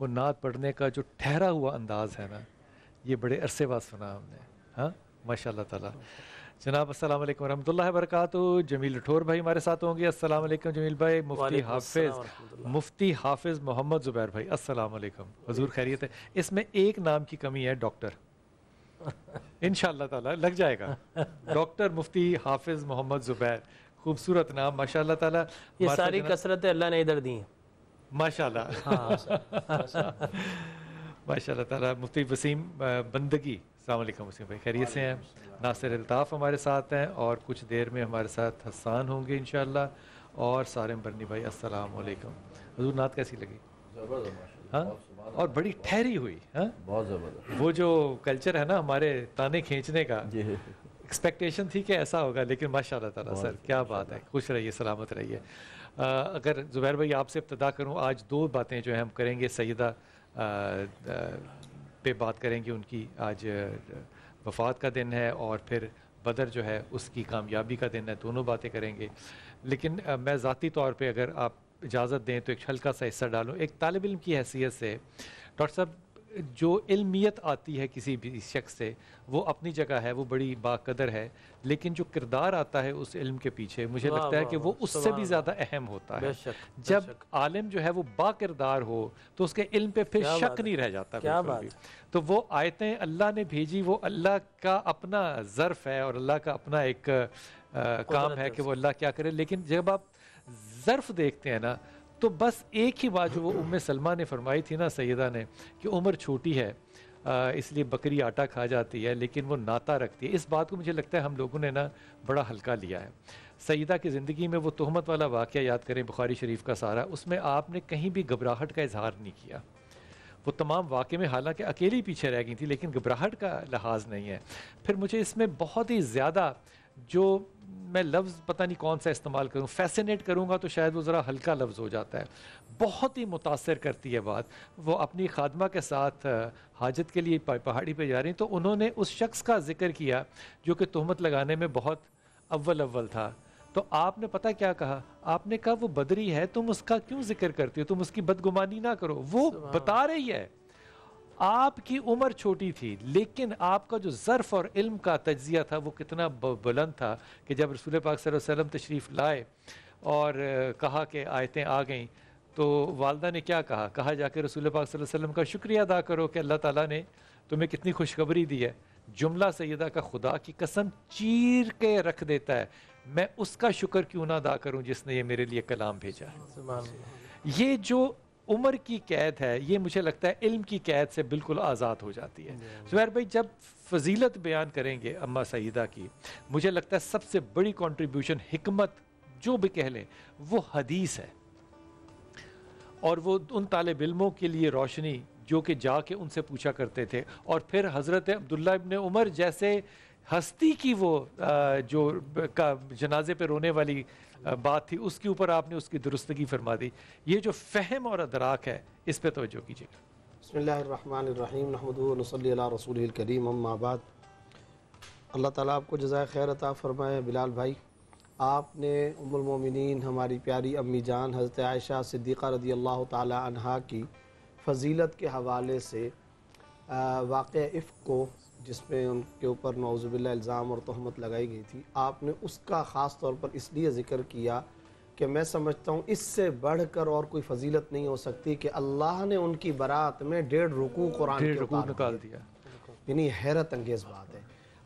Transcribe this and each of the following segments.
वो नात पढ़ने का जो ठहरा हुआ अंदाज़ है ना ये बड़े अरसे बाद सुना हमने हाँ माशा ताला जनाब अस्सलाम वालेकुम रहमतुल्लाहि वरकत जमील ठोर भाई हमारे साथ होंगे अस्सलाम वालेकुम जमील भाई मुफ्ती हाफिज मुफ्ती हाफिज मोहम्मद ज़ुबैर भाई अस्सलाम वालेकुम हजूर खैरियत है इसमें एक नाम की कमी है डॉक्टर इन ताला लग जाएगा डॉक्टर मुफ्ती हाफिज मोहम्मद ज़ुबैर खूबसूरत नाम माशा ताला ये सारी कसरतें अल्लाह ने इधर दी माशाल्लाह हाँ, हाँ, हाँ, माशाल्लाह ताला मुफ्ती वसीम बंदगी अलैक्म वसीम भाई खैरियत से हैं नासिर अल्ताफ़ हमारे साथ हैं और कुछ देर में हमारे साथ हसान होंगे इन और सारम बरनी भाई असलकम हजूर नात कैसी लगी हाँ और बड़ी ठहरी हुई हाँ बहुत ज़बरदस्त वो जो कल्चर है ना हमारे ताने खींचने का एक्सपेक्टेशन थी कि ऐसा होगा लेकिन माशा ताला सर क्या बात है खुश रहिए सलामत रहिए अगर ज़ुबैर भाई आपसे इब्तदा करूँ आज दो बातें जो है हम करेंगे सैदा पे बात करेंगे उनकी आज वफात का दिन है और फिर बदर जो है उसकी कामयाबी का दिन है दोनों बातें करेंगे लेकिन मैं ज़ाती तौर पर अगर आप इजाज़त दें तो एक हल्का सा हिस्सा डालूँ एक तालब इम की हैसियत से डॉक्टर साहब जो इल्मियत आती है किसी भी शख्स से वो अपनी जगह है वो बड़ी बाकदर है लेकिन जो किरदार आता है उस इल्म के पीछे मुझे लगता है कि वो उससे भी ज़्यादा अहम होता है जब आलिम जो है वो बाकिरदार हो तो उसके इल्म पे फिर शक नहीं रह जाता क्या बात तो वो आयतें अल्लाह ने भेजी वो अल्लाह का अपना ज़र्फ़ है और अल्लाह का अपना एक काम है कि वो अल्लाह क्या करे लेकिन जब आप ज़र्फ़ देखते हैं ना तो बस एक ही बात जो वो उम सलमा ने फरमाई थी ना सैदा ने कि उम्र छोटी है इसलिए बकरी आटा खा जाती है लेकिन वो नाता रखती है इस बात को मुझे लगता है हम लोगों ने ना बड़ा हल्का लिया है सईदा की ज़िंदगी में वो तहमत वाला वाक़ याद करें बुखारी शरीफ का सारा उसमें आपने कहीं भी घबराहट का इजहार नहीं किया वो तमाम वाक़े में हालांकि अकेली पीछे रह गई थी लेकिन घबराहट का लिहाज नहीं है फिर मुझे इसमें बहुत ही ज़्यादा जो मैं लफ्ज़ पता नहीं कौन सा इस्तेमाल करूँ फैसिनेट करूँगा तो शायद वो ज़रा हल्का लफ्ज़ हो जाता है बहुत ही मुतासर करती है बात वो अपनी खादमा के साथ हाजत के लिए पहाड़ी पर जा रही तो उन्होंने उस शख्स का जिक्र किया जो कि तहमत लगाने में बहुत अव्वल अव्वल था तो आपने पता क्या कहा आपने कहा वो बदरी है तुम उसका क्यों जिक्र करती हो तुम उसकी बदगुमानी ना करो वो बता रही है आपकी उम्र छोटी थी लेकिन आपका जो ज़र्फ़ और इल्म का तजिया था वो कितना बुलंद था कि जब रसूल पाक वसम तशरीफ़ लाए और कहा कि आयतें आ गईं तो वालदा ने क्या कहा कहा जाके रसूल पाक वसल्लम का शुक्रिया अदा करो कि अल्लाह ताला ने तुम्हें कितनी खुशखबरी दी है जुमला सैदा का खुदा की कसम चीर के रख देता है मैं उसका शुक्र क्यों ना अदा करूँ जिसने ये मेरे लिए कलाम भेजा है ये जो उम्र की कैद है ये मुझे लगता है इल्म की कैद से बिल्कुल आज़ाद हो जाती है जुबैर भाई जब फजीलत बयान करेंगे अम्मा सईदा की मुझे लगता है सबसे बड़ी कॉन्ट्रीब्यूशन हमत जो भी कह लें वो हदीस है और वो उन तालब इलमों के लिए रोशनी जो कि जाके उनसे पूछा करते थे और फिर हज़रत अब्दुल्ला इबन उमर जैसे हस्ती की वो जो का जनाजे पे रोने वाली बात थी उसके ऊपर आपने उसकी दुरुस्तगी फरमा दी ये जो फहम और अदराक है इस पर तोज्जो कीजिएगा रसूल करीम अम्माबाद अल्लाह ताला आपको जजाय खैर अता फ़रमाए बिलाल भाई आपने उमुलमिन हमारी प्यारी अम्मी जान हज़रत आयशा सिद्दीक़ा रदी अल्लाह तहा की फ़जीलत के हवाले से वाक़ इफ़ को जिसमें उनके ऊपर नौजबिल्ला इल्ज़ाम और तहमत लगाई गई थी आपने उसका ख़ास तौर पर इसलिए ज़िक्र किया कि मैं समझता हूँ इससे बढ़ कर और कोई फजीलत नहीं हो सकती कि अल्लाह ने उनकी बारात में डेढ़ रुकू कुरान डेढ़ रुकू निकाल दिया यानी हैरत अंगेज़ बात है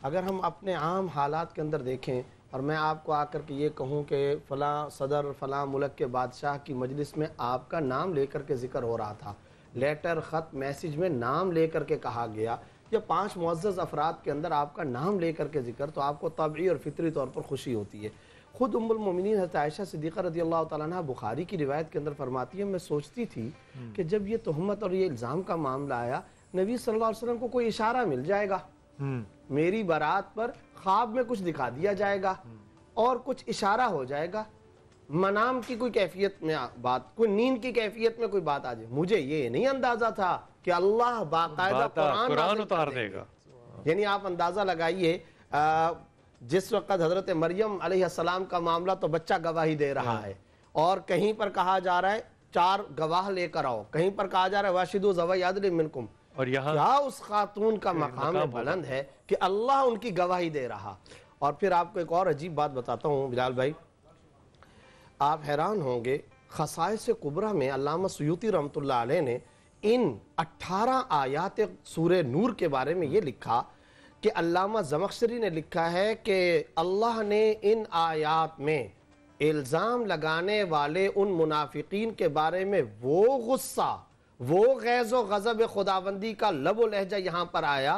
अगर हम अपने आम हालात के अंदर देखें और मैं आपको आकर के ये कहूँ कि फ़लाँ सदर फ़लाँ मुल्क के बादशाह की मजलिस में आपका नाम लेकर के जिक्र हो रहा था लेटर ख़त मैसेज में नाम लेकर के कहा गया जब पाँच मज्ज़ अफराद के अंदर आपका नाम ले करके जिक्र तो आपको तबी और फितरी तौर पर खुशी होती है खुद उमुलमिन हतायशा सिद्दीक़ा रदी अल्लाह तह बुखारी की रिवायत के अंदर फरमाती है मैं सोचती थी हम्म। कि जब ये तहमत और ये इल्ज़ाम का मामला आया नबी सल्लल्लाहु अलैहि वसल्लम को कोई इशारा मिल जाएगा हम्म। मेरी बारात पर ख्वाब में कुछ दिखा दिया जाएगा हम्म। और कुछ इशारा हो जाएगा मनाम की कोई कैफियत में बात कोई नींद की कैफियत में कोई बात आ जाए मुझे ये नहीं अंदाजा था कि अल्लाह बाकायदा उतार देगा यानी आप अंदाजा लगाइए जिस वक्त हजरत मरियम अलैहिस्सलाम का मामला तो बच्चा गवाही दे रहा हाँ। है और कहीं पर कहा जा रहा है चार गवाह लेकर आओ कहीं पर कहा जा रहा है वाशिदो मिनकुम और यहाँ उस खातून का मकाम बुलंद है कि अल्लाह उनकी गवाही दे रहा और फिर आपको एक और अजीब बात बताता हूँ बिलाल भाई आप हैरान होंगे से कुबरा में अलामा सयूती रमत ने इन 18 आयात सूर नूर के बारे में ये लिखा कि अलामा जमकशरी ने लिखा है कि अल्लाह ने इन आयात में इल्ज़ाम लगाने वाले उन मुनाफिकीन के बारे में वो गुस्सा वो गैज़ गज़ब खुदाबंदी का लब लहजा यहाँ पर आया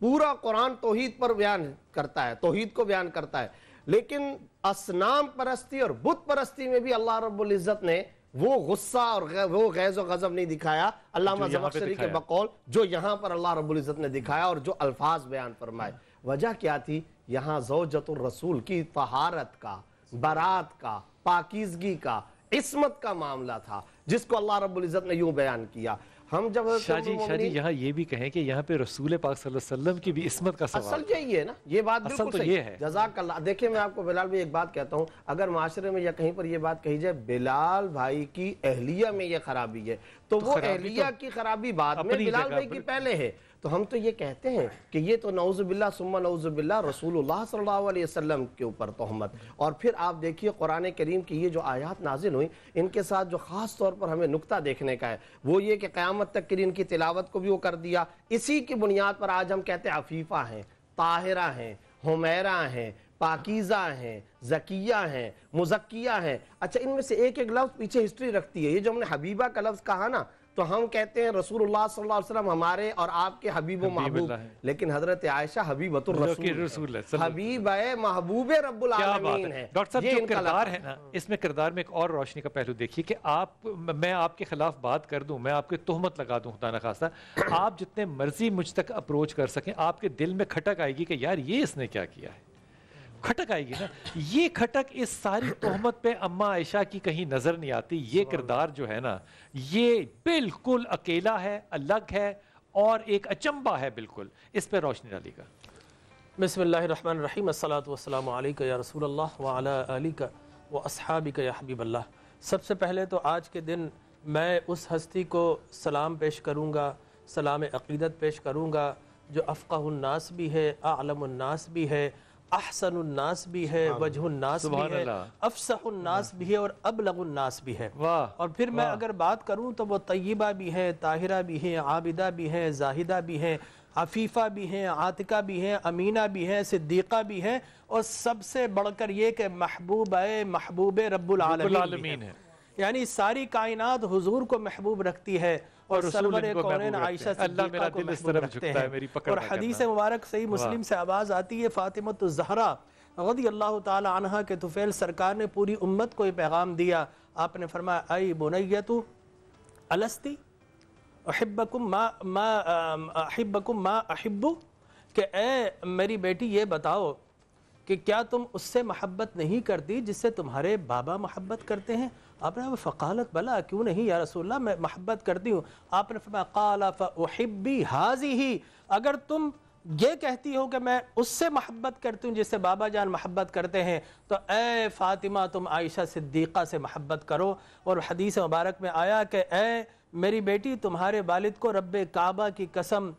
पूरा कुरान तोहद पर बयान करता है तोहद को बयान करता है लेकिन असनाम परस्ती और बुत परस्ती में भी अल्लाह इज़्ज़त ने वो गुस्सा और वो गैज़ गज़ब नहीं दिखाया अल्लामा जमखशरी के बकौल जो यहाँ पर अल्लाह इज़्ज़त ने दिखाया और जो अल्फाज बयान फरमाए वजह क्या थी यहाँ रसूल की तहारत का बारात का पाकिजगी का इसमत का मामला था जिसको अल्लाह रब्ज़त ने यूं बयान किया हम जब शाहजी शाहजी यहाँ ये भी कहें कि यहाँ पे रसूल पाक सल्लम की भी इसमत का सवाल असल यही है ना ये बात असल तो ये है जजाक देखिये मैं आपको बिलाल भाई एक बात कहता हूँ अगर माशरे में या कहीं पर यह बात कही जाए बिलाल भाई की अहलिया में यह खराबी है तो, तो वो अहलिया तो की खराबी बात में बिलाल भाई की पहले है तो हम तो ये कहते हैं कि ये तो नौज़बिल्ला सुम्मा नौज़बिल्ला रसूलुल्लाह सल्लल्लाहु अलैहि वसल्लम के ऊपर तोहमत और फिर आप देखिए कुरान करीम की ये जो आयात नाजिल हुई इनके साथ जो ख़ास तौर पर हमें नुकता देखने का है वो ये कि क़्यामत तक के लिए इनकी तिलावत को भी वो कर दिया इसी की बुनियाद पर आज हम कहते हैं अफीफ़ा हैं ताहिरा हैं हुमैरा हैं पाकिज़ा हैं जकिया हैं मुजक्या हैं अच्छा इनमें से एक एक लफ्ज़ पीछे हिस्ट्री रखती है ये जो हमने हबीबा का लफ्ज़ कहा ना तो हम कहते हैं रसूलुल्लाह सल्लल्लाहु अलैहि वसल्लम हमारे और आपके हबीब महबूब लेकिन हजरत आयशा हबीब रसूल हबीब महबूब रब्बुल आलमीन है डॉक्टर साहब जो किरदार है ना इसमें किरदार में एक और रोशनी का पहलू देखिए कि आप मैं आपके खिलाफ बात कर दूं मैं आपके तोहमत लगा दूं खुदा ना खासा आप जितने मर्जी मुझ तक अप्रोच कर सकें आपके दिल में खटक आएगी कि यार ये इसने क्या किया है खटक आएगी ना ये खटक इस सारी तोहमत पे अम्मा आयशा की कहीं नज़र नहीं आती ये किरदार जो है ना ये बिल्कुल अकेला है अलग है और एक अचंबा है बिल्कुल इस पर रोशनी डालेगा बसमीम असलातम या रसूल वाली का व सबसे पहले तो आज के दिन मैं उस हस्ती को सलाम पेश करूँगा सलाम अकीदत पेश करूँगा जो अफ़ानास भी है आलमनास भी है उन्नास भी है हाँ। वजह उन्नास भी है उन्नास भी है और उन्नास भी है वाह और फिर मैं अगर बात करूँ तो वो तय्यबा भी है ताहिरा भी है आबिदा भी है जाहिदा भी है अफीफ़ा भी हैं आतिका भी हैं अमीना भी हैं सिद्दीक़ा भी हैं और सबसे बढ़कर ये कि महबूब महबूब रब्बुल आलमीन है यानी सारी कायनात हुजूर को महबूब रखती है और सरवर कौन आयशा और हदीस मुबारक सही मुस्लिम से आवाज़ आती है फ़ातिमत जहरा गदी अल्लाह तहा के तुफेल सरकार ने पूरी उम्मत को पैगाम दिया आपने फरमाया आई बुनैतु अलस्ती अहिब्बकुम मा मा मा अहिब्बु के ए मेरी बेटी ये बताओ कि क्या तुम उससे महब्बत नहीं करती जिससे तुम्हारे बाबा महब्बत करते हैं आपने फ़कालत भला क्यों नहीं या रसोल्ला मैं महब्बत करती हूँ आपने फ़ाला हाजी ही अगर तुम ये कहती हो कि मैं उससे महब्बत करती हूँ जिससे बाबा जान महब्बत करते हैं तो ए फ़ातिमा तुम आयशा सिद्दीक़ा से महब्बत करो और हदीस मुबारक में आया कि ए मेरी बेटी तुम्हारे वालिद को रब काबा की कसम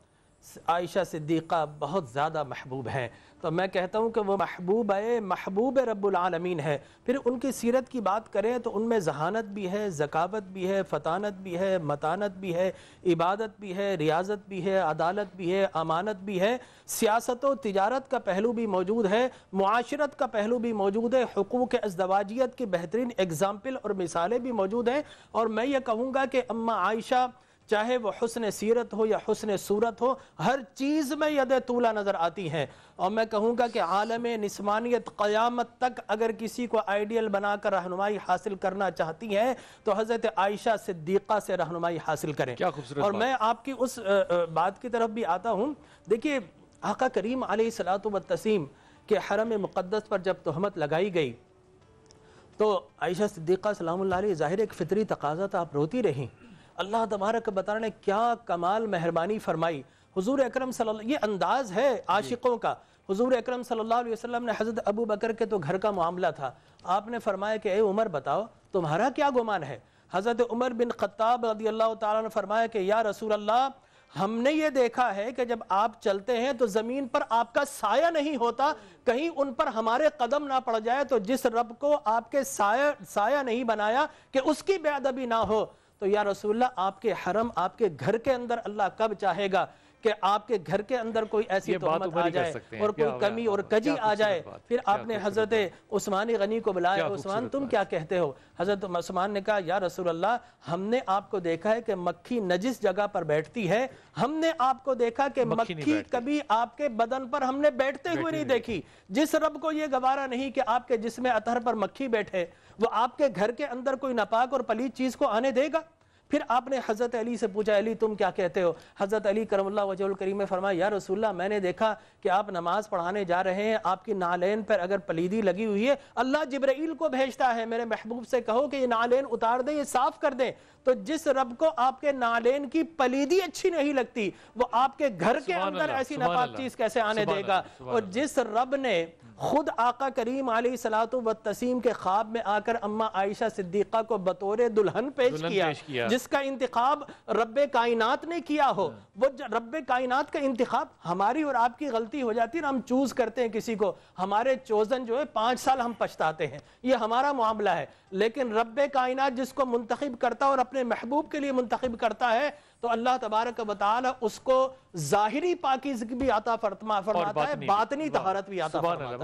आयशा सिद्दीक़ा बहुत ज़्यादा महबूब हैं तो मैं कहता हूँ कि वो महबूब है महबूब रबालमीन है फिर उनकी सीरत की बात करें तो उनमें जहानत भी है ज़कावत भी है फतानत भी है मतानत भी है इबादत भी है रियाजत भी है अदालत भी है अमानत भी है सियासत व तजारत का पहलू भी मौजूद है माशरत का पहलू भी मौजूद है हकूक़ अजदवाजियत की बेहतरीन एग्ज़ाम्पल और मिसालें भी मौजूद हैं और मैं ये कहूँगा कि अम्मा आयशा चाहे वो हसन सीरत हो या हुसन सूरत हो हर चीज़ में यद तूला नज़र आती है और मैं कहूँगा कि आलम नस्मानियत क़यामत तक अगर किसी को आइडियल बनाकर रहनुमाई हासिल करना चाहती है तो हज़रत आयशा सिद्दीक़ा से रहनुमाई हासिल करें क्या और मैं आपकी उस बात की तरफ भी आता हूँ देखिए आका करीम आलत व तसीम के हरम मुक़दस पर जब तहमत लगाई गई तो आयशा सिद्दीक़ा सलाम ज़ाहिर एक फ़ितरी तकाज़ा था तो आप रोती रहीं अल्लाह तबारक बता ने क्या कमाल मेहरबानी फरमाई हजूर अक्रम ये अंदाज है आशिकों का हजूर अक्रम सल्लाम ने हज़रत अबू बकर के तो घर का मामला था आपने फरमाया कि ए उमर बताओ तुम्हारा क्या गुमान है हज़रत उमर बिन खत्ताब रदी अल्लाह तरमाया फरमाया कि या रसूल अल्लाह हमने ये देखा है कि जब आप चलते हैं तो ज़मीन पर आपका साया नहीं होता कहीं उन पर हमारे कदम ना पड़ जाए तो जिस रब को आपके साया साया नहीं बनाया कि उसकी बेअदबी ना हो तो या रसूल्ला आपके हरम आपके घर के अंदर अल्लाह कब चाहेगा कि आपके घर के अंदर कोई ऐसी तोहमत आ जाए और कोई कमी और कजी आ जाए फिर आपने हजरत उस्मान गनी को बुलाया उस्मान तुम क्या कहते हो हजरत उस्मान ने कहा या रसूल अल्लाह हमने आपको देखा है कि मक्खी नजिस जगह पर बैठती है हमने आपको देखा कि मक्खी कभी आपके बदन पर हमने बैठते हुए नहीं देखी जिस रब को यह गवारा नहीं कि आपके जिसमें अतहर पर मक्खी बैठे वो आपके घर के अंदर कोई नापाक और पलीद चीज को आने देगा फिर आपने हज़रत अली से पूछा अली तुम क्या कहते हो हज़रत अली करमल्ला वजह करीम ने फरमाया या रसूल्ला मैंने देखा कि आप नमाज़ पढ़ाने जा रहे हैं आपकी नालेन पर अगर पलीदी लगी हुई है अल्लाह जब्राइल को भेजता है मेरे महबूब से कहो कि ये नालेन उतार दें ये साफ़ कर दें तो जिस रब को आपके नालेन की पलीदी अच्छी नहीं लगती वो आपके घर के अंदर ऐसी नपाक चीज़ कैसे आने देगा और जिस रब ने खुद आका करीम आली सलात व तसीम के ख्वाब में आकर अम्मा आयशा सिद्दीक़ा को बतौर दुल्हन पेश किया जिसका इंतखब रब कायनात ने किया हो वो रब कायनात का इंतखब हमारी और आपकी गलती हो जाती है हम चूज करते हैं किसी को हमारे चोजन जो है पांच साल हम पछताते हैं ये हमारा मामला है लेकिन रब कायनात जिसको मुंतखब करता और अपने महबूब के लिए मुंतखब करता है तो अल्लाह तबारक बताल उसको जाहिरी पाकिज भी आता फरमा फरमाता है बातनी तहारत भी आता